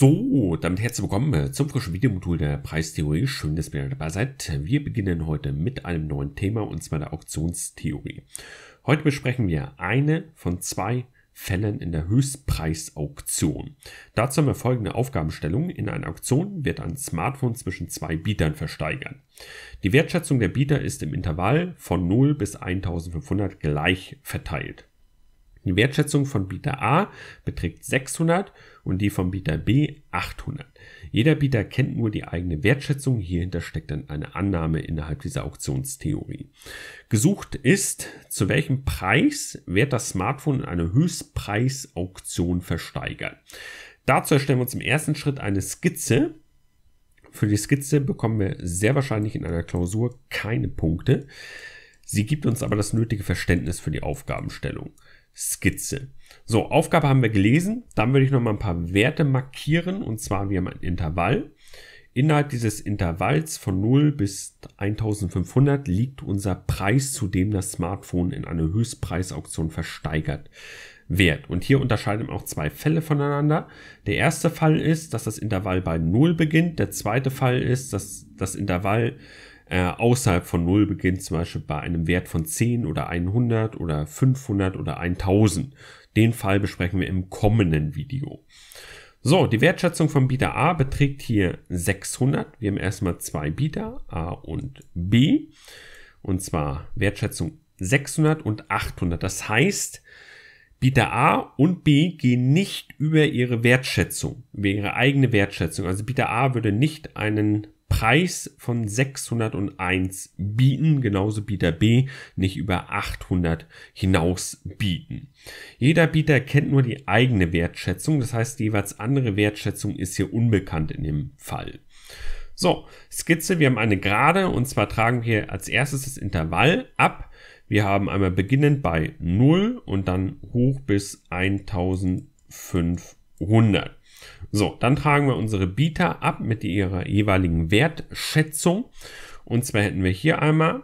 So, damit herzlich willkommen äh, zum frischen Videomodul der Preistheorie. Schön, dass ihr dabei seid. Wir beginnen heute mit einem neuen Thema und zwar der Auktionstheorie. Heute besprechen wir eine von zwei Fällen in der Höchstpreisauktion. Dazu haben wir folgende Aufgabenstellung. In einer Auktion wird ein Smartphone zwischen zwei Bietern versteigert. Die Wertschätzung der Bieter ist im Intervall von 0 bis 1500 gleich verteilt. Die Wertschätzung von Bieter A beträgt 600 und die von Bieter B 800. Jeder Bieter kennt nur die eigene Wertschätzung. Hierhinter steckt dann eine Annahme innerhalb dieser Auktionstheorie. Gesucht ist, zu welchem Preis wird das Smartphone in einer Höchstpreisauktion versteigert. Dazu erstellen wir uns im ersten Schritt eine Skizze. Für die Skizze bekommen wir sehr wahrscheinlich in einer Klausur keine Punkte. Sie gibt uns aber das nötige Verständnis für die Aufgabenstellung. Skizze. So, Aufgabe haben wir gelesen. Dann würde ich noch mal ein paar Werte markieren und zwar wir haben ein Intervall. Innerhalb dieses Intervalls von 0 bis 1500 liegt unser Preis, zu dem das Smartphone in eine Höchstpreisauktion versteigert wird. Und hier unterscheiden wir auch zwei Fälle voneinander. Der erste Fall ist, dass das Intervall bei 0 beginnt. Der zweite Fall ist, dass das Intervall äh, außerhalb von 0 beginnt, zum Beispiel bei einem Wert von 10 oder 100 oder 500 oder 1000. Den Fall besprechen wir im kommenden Video. So, die Wertschätzung von Bieter A beträgt hier 600. Wir haben erstmal zwei Bieter, A und B. Und zwar Wertschätzung 600 und 800. Das heißt, Bieter A und B gehen nicht über ihre Wertschätzung, über ihre eigene Wertschätzung. Also Bieter A würde nicht einen Preis von 601 bieten, genauso Bieter B nicht über 800 hinaus bieten. Jeder Bieter kennt nur die eigene Wertschätzung, das heißt, die jeweils andere Wertschätzung ist hier unbekannt in dem Fall. So, Skizze, wir haben eine Gerade und zwar tragen wir als erstes das Intervall ab. Wir haben einmal beginnend bei 0 und dann hoch bis 1500. So, dann tragen wir unsere Bieter ab mit ihrer jeweiligen Wertschätzung. Und zwar hätten wir hier einmal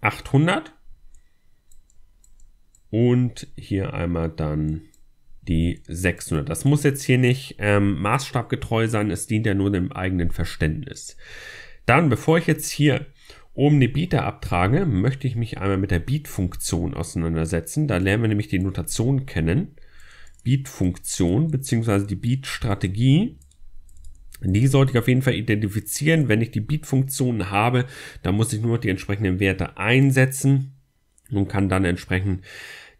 800 und hier einmal dann die 600. Das muss jetzt hier nicht ähm, maßstabgetreu sein, es dient ja nur dem eigenen Verständnis. Dann, bevor ich jetzt hier oben die Bieter abtrage, möchte ich mich einmal mit der Beat-Funktion auseinandersetzen. Da lernen wir nämlich die Notation kennen. Beat-Funktion bzw. die Beat-Strategie. Die sollte ich auf jeden Fall identifizieren. Wenn ich die Beat-Funktion habe, dann muss ich nur die entsprechenden Werte einsetzen und kann dann entsprechend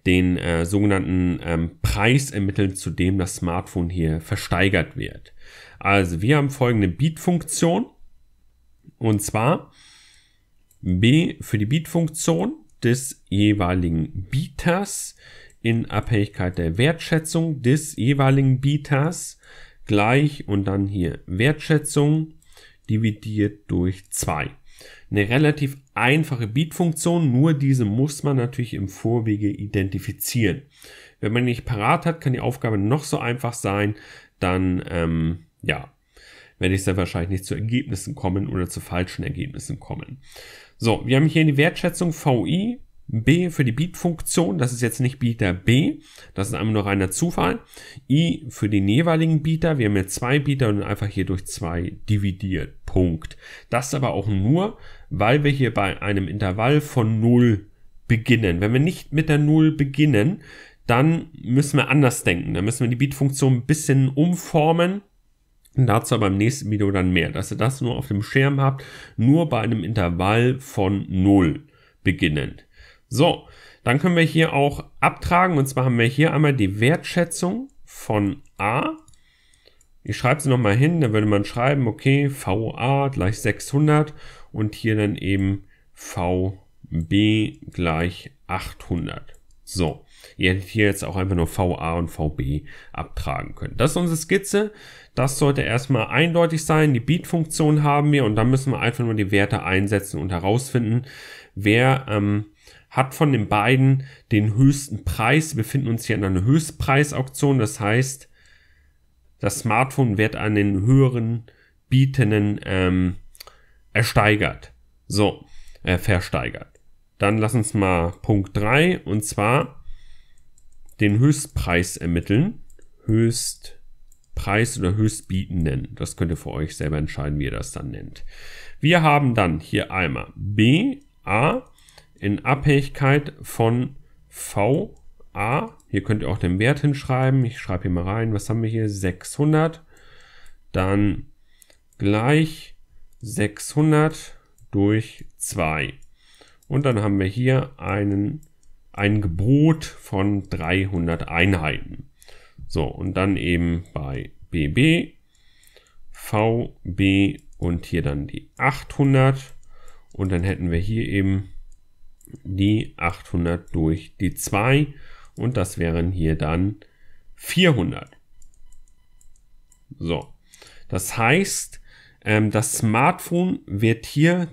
den äh, sogenannten ähm, Preis ermitteln, zu dem das Smartphone hier versteigert wird. Also wir haben folgende Beat-Funktion und zwar B für die Beat-Funktion des jeweiligen Bieters in Abhängigkeit der Wertschätzung des jeweiligen Bieters gleich und dann hier Wertschätzung dividiert durch 2. Eine relativ einfache Bietfunktion, nur diese muss man natürlich im Vorwege identifizieren. Wenn man nicht parat hat, kann die Aufgabe noch so einfach sein, dann ähm, ja, werde ich sehr wahrscheinlich nicht zu Ergebnissen kommen oder zu falschen Ergebnissen kommen. So, wir haben hier die Wertschätzung VI B für die Beat-Funktion, das ist jetzt nicht Bieter B, das ist einfach nur reiner Zufall. I für den jeweiligen Bieter, wir haben jetzt zwei Bieter und einfach hier durch zwei dividiert. Punkt. Das aber auch nur, weil wir hier bei einem Intervall von 0 beginnen. Wenn wir nicht mit der 0 beginnen, dann müssen wir anders denken. Dann müssen wir die Beat-Funktion ein bisschen umformen. dazu aber im nächsten Video dann mehr, dass ihr das nur auf dem Schirm habt, nur bei einem Intervall von 0 beginnend. So, dann können wir hier auch abtragen. Und zwar haben wir hier einmal die Wertschätzung von A. Ich schreibe sie nochmal hin. Da würde man schreiben, okay, VA gleich 600 und hier dann eben VB gleich 800. So, ihr hättet hier jetzt auch einfach nur VA und VB abtragen können. Das ist unsere Skizze. Das sollte erstmal eindeutig sein. Die Beat-Funktion haben wir und dann müssen wir einfach nur die Werte einsetzen und herausfinden, wer ähm, hat von den beiden den höchsten Preis. Wir befinden uns hier in einer Höchstpreisauktion. Das heißt, das Smartphone wird an den höheren Bietenden ähm, ersteigert. So, äh, versteigert. Dann lass uns mal Punkt 3 und zwar den Höchstpreis ermitteln. Höchstpreis oder Höchstbietenden. Das könnt ihr für euch selber entscheiden, wie ihr das dann nennt. Wir haben dann hier einmal B, A, in Abhängigkeit von V, A. Hier könnt ihr auch den Wert hinschreiben. Ich schreibe hier mal rein. Was haben wir hier? 600. Dann gleich 600 durch 2. Und dann haben wir hier einen, ein Gebot von 300 Einheiten. So, und dann eben bei BB, VB und hier dann die 800. Und dann hätten wir hier eben die 800 durch die 2 und das wären hier dann 400. So, das heißt, ähm, das Smartphone wird hier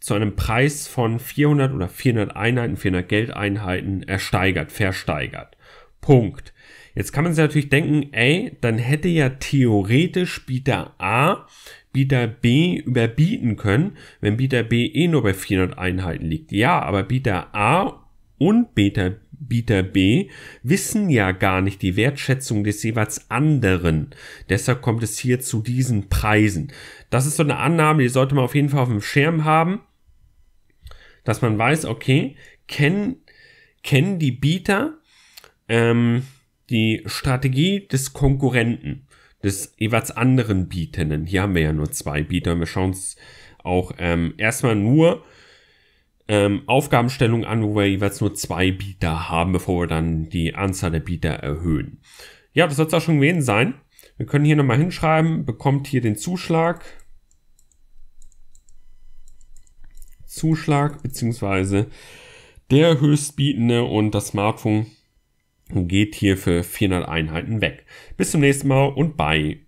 zu einem Preis von 400 oder 400 Einheiten, 400 Geldeinheiten ersteigert, versteigert. Punkt. Jetzt kann man sich natürlich denken, ey, dann hätte ja theoretisch Bieter A Bieter B überbieten können, wenn Bieter B eh nur bei 400 Einheiten liegt. Ja, aber Bieter A und Bieter, Bieter B wissen ja gar nicht die Wertschätzung des jeweils anderen. Deshalb kommt es hier zu diesen Preisen. Das ist so eine Annahme, die sollte man auf jeden Fall auf dem Schirm haben, dass man weiß, okay, kennen, kennen die Bieter ähm, die Strategie des Konkurrenten, des jeweils anderen Bietenden. Hier haben wir ja nur zwei Bieter. Wir schauen uns auch ähm, erstmal nur ähm, Aufgabenstellung an, wo wir jeweils nur zwei Bieter haben, bevor wir dann die Anzahl der Bieter erhöhen. Ja, das soll es auch schon gewesen sein. Wir können hier nochmal hinschreiben, bekommt hier den Zuschlag. Zuschlag, beziehungsweise der Höchstbietende und das Smartphone geht hier für 400 Einheiten weg. Bis zum nächsten Mal und bye.